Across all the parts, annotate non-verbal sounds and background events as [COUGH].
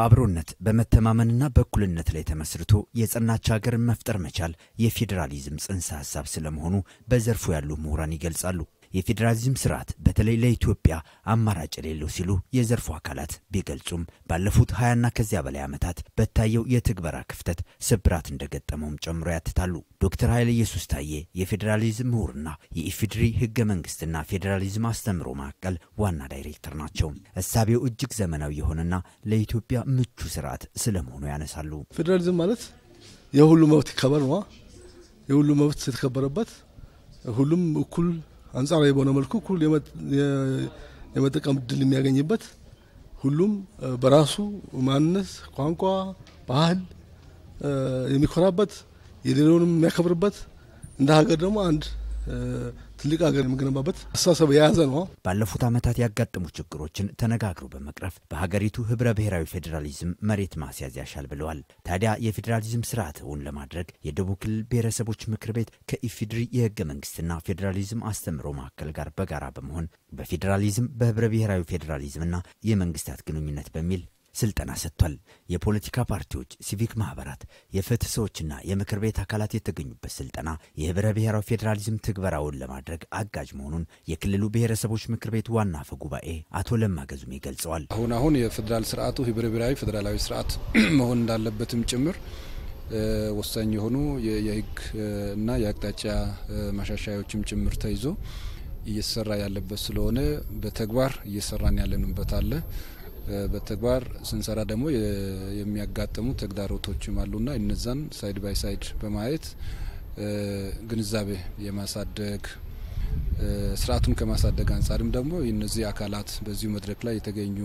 በአብሮነት በመተማመንና በእኩልነት ላይ ተመስርቶ የጸናች ሀገርን መፍጠር መቻል የፌዴራሊዝም ጽንሰ ሀሳብ ስለመሆኑ በዘርፉ ያሉ ምሁራን ይገልጻሉ። የፌዴራሊዝም ስርዓት በተለይ ለኢትዮጵያ አማራጭ የሌለው ሲሉ የዘርፉ አካላት ቢገልጹም ባለፉት ሀያና ከዚያ በላይ ዓመታት በታየው የትግበራ ክፍተት ስብራት እንደገጠመውም ጨምሮ ያትታሉ። ዶክተር ኃይለ ኢየሱስ ታዬ የፌዴራሊዝም ምሁርና የኢፌድሪ ህገ መንግስትና ፌዴራሊዝም አስተምሮ ማዕከል ዋና ዳይሬክተር ናቸው። እሳቤው እጅግ ዘመናዊ የሆነና ለኢትዮጵያ ምቹ ስርዓት ስለመሆኑ ያነሳሉ። ፌዴራሊዝም ማለት የሁሉ መብት ይከበር ነዋ። የሁሉ መብት የተከበረበት ሁሉም እኩል አንጻራዊ በሆነ መልኩ እኩል የመጠቀም እድል የሚያገኝበት ሁሉም በራሱ ማንነት፣ ቋንቋ፣ ባህል የሚኮራበት የሌለውንም የሚያከብርበት እንደ ሀገር ደግሞ አንድ ትልቅ ሀገር የምገነባበት አስተሳሰብ የያዘ ነው። ባለፉት ዓመታት ያጋጠሙ ችግሮችን ተነጋግሮ በመቅረፍ በሀገሪቱ ህብረ ብሔራዊ ፌዴራሊዝም መሬት ማስያዝ ያሻል ብለዋል። ታዲያ የፌዴራሊዝም ስርዓት እውን ለማድረግ የደቡብ ክልል ብሔረሰቦች ምክር ቤት ከኢፌድሪ የህገ መንግስትና ፌዴራሊዝም አስተምሮ ማዕከል ጋር በጋራ በመሆን በፌዴራሊዝም በህብረ ብሔራዊ ፌዴራሊዝምና የመንግስታት ግንኙነት በሚል ስልጠና ሰጥቷል። የፖለቲካ ፓርቲዎች፣ ሲቪክ ማህበራት፣ የፍትህ ሰዎችና የምክር ቤት አካላት የተገኙበት ስልጠና የህብረ ብሔራዊ ፌዴራሊዝም ትግበራውን ለማድረግ አጋዥ መሆኑን የክልሉ ብሔረሰቦች ምክር ቤት ዋና አፈ ጉባኤ አቶ ለማ ገዙሜ ገልጸዋል። አሁን አሁን የፌዴራል ስርዓቱ ህብረ ብሔራዊ ፌዴራላዊ ስርዓት [CLEARS THROAT] መሆን እንዳለበትም ጭምር ወሳኝ የሆኑ የህግ እና የአቅጣጫ ማሻሻያዎችም ጭምር ተይዞ እየተሰራ ያለበት ስለሆነ በተግባር እየሰራን ያለንበት አለ። በተግባር ስንሰራ ደግሞ የሚያጋጥሙ ተግዳሮቶችም አሉና እነዛን ሳይድ ባይ ሳይድ በማየት ግንዛቤ የማሳደግ ስርዓቱን ከማሳደግ አንጻርም ደግሞ እነዚህ አካላት በዚሁ መድረክ ላይ የተገኙ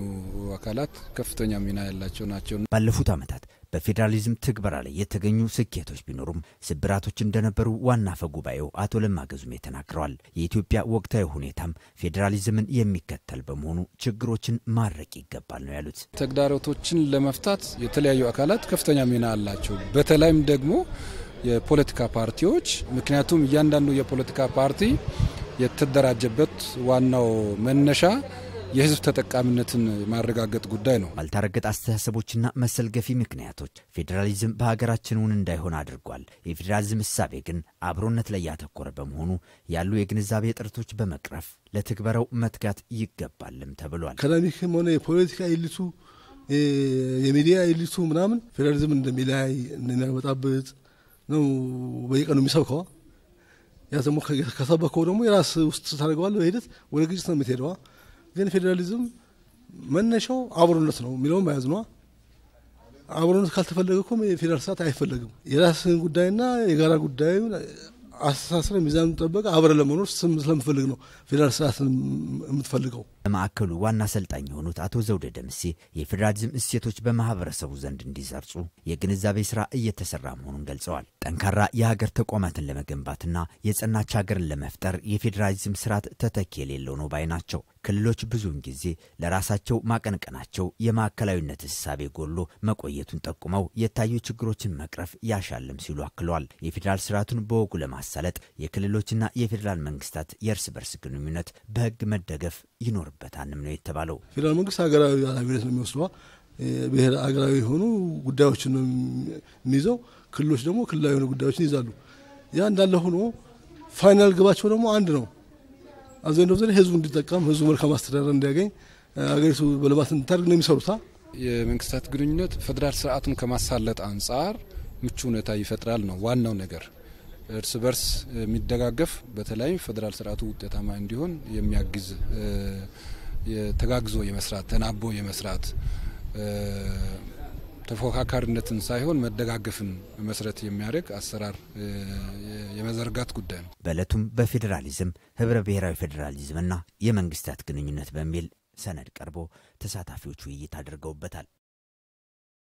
አካላት ከፍተኛ ሚና ያላቸው ናቸው። ባለፉት ዓመታት በፌዴራሊዝም ትግበራ ላይ የተገኙ ስኬቶች ቢኖሩም ስብራቶች እንደነበሩ ዋና አፈ ጉባኤው አቶ ለማ ገዙሜ ተናግረዋል። የኢትዮጵያ ወቅታዊ ሁኔታም ፌዴራሊዝምን የሚከተል በመሆኑ ችግሮችን ማድረቅ ይገባል ነው ያሉት። ተግዳሮቶችን ለመፍታት የተለያዩ አካላት ከፍተኛ ሚና አላቸው። በተለይም ደግሞ የፖለቲካ ፓርቲዎች፣ ምክንያቱም እያንዳንዱ የፖለቲካ ፓርቲ የተደራጀበት ዋናው መነሻ የህዝብ ተጠቃሚነትን ማረጋገጥ ጉዳይ ነው። ባልታረገጥ አስተሳሰቦችና መሰል ገፊ ምክንያቶች ፌዴራሊዝም በሀገራችን እውን እንዳይሆን አድርጓል። የፌዴራሊዝም እሳቤ ግን አብሮነት ላይ ያተኮረ በመሆኑ ያሉ የግንዛቤ እጥረቶች በመቅረፍ ለትግበረው መትጋት ይገባልም ተብሏል። ኢኮኖሚክም ሆነ የፖለቲካ ኤሊቱ የሚዲያ ኤሊቱ ምናምን ፌዴራሊዝም እንደሚላይ እንደሚያመጣብጥ ነው በየቀኑ የሚሰብከው ያ ደግሞ ከሰበከው ደግሞ የራስ ውስጥ ታደርገዋለ በሂደት ወደ ግጭት ነው የምትሄደዋ ግን ፌዴራሊዝም መነሻው አብሮነት ነው የሚለውም መያዝ ነዋ። አብሮነት ካልተፈለገ እኮ የፌዴራል ስርዓት አይፈለግም። የራስህን ጉዳይና የጋራ ጉዳዩ አስተሳሰር ሚዛን ጠበቀ አብረ ለመኖር ስለምፈልግ ነው ፌዴራል ስርዓትን የምትፈልገው። በማዕከሉ ዋና አሰልጣኝ የሆኑት አቶ ዘውደ ደምሴ የፌዴራሊዝም እሴቶች በማህበረሰቡ ዘንድ እንዲዘርጹ የግንዛቤ ስራ እየተሰራ መሆኑን ገልጸዋል። ጠንካራ የሀገር ተቋማትን ለመገንባትና የጸናች ሀገርን ለመፍጠር የፌዴራሊዝም ስርዓት ተተኪ የሌለው ነው ባይ ናቸው። ክልሎች ብዙውን ጊዜ ለራሳቸው ማቀንቀናቸው የማዕከላዊነት እሳቤ ጎሎ መቆየቱን ጠቁመው የታዩ ችግሮችን መቅረፍ ያሻልም ሲሉ አክለዋል። የፌዴራል ስርዓቱን በወጉ ለማሳለጥ የክልሎችና የፌዴራል መንግስታት የእርስ በርስ ግንኙነት በህግ መደገፍ ይኖርበታል ይገኙበታልም ነው የተባለው። ፌዴራል መንግስት ሀገራዊ ኃላፊነት ነው የሚወስደዋ ብሔር ሀገራዊ የሆኑ ጉዳዮችን ነው የሚይዘው። ክልሎች ደግሞ ክልላዊ የሆኑ ጉዳዮችን ይዛሉ። ያ እንዳለ ሆኖ ፋይናል ግባቸው ደግሞ አንድ ነው። አዘንዶ ዘ ህዝቡ እንዲጠቀም ህዝቡ መልካም አስተዳደር እንዲያገኝ አገሪቱ በልባት እንድታደርግ ነው የሚሰሩታ። የመንግስታት ግንኙነት ፌዴራል ስርዓቱን ከማሳለጥ አንጻር ምቹ ሁኔታ ይፈጥራል ነው ዋናው ነገር። እርስ በርስ የሚደጋገፍ በተለይም ፌዴራል ስርዓቱ ውጤታማ እንዲሆን የሚያግዝ ተጋግዞ የመስራት ተናቦ የመስራት ተፎካካሪነትን ሳይሆን መደጋገፍን መሰረት የሚያደርግ አሰራር የመዘርጋት ጉዳይ ነው። በእለቱም በፌዴራሊዝም ህብረ ብሔራዊ ፌዴራሊዝምና የመንግስታት ግንኙነት በሚል ሰነድ ቀርቦ ተሳታፊዎች ውይይት አድርገውበታል።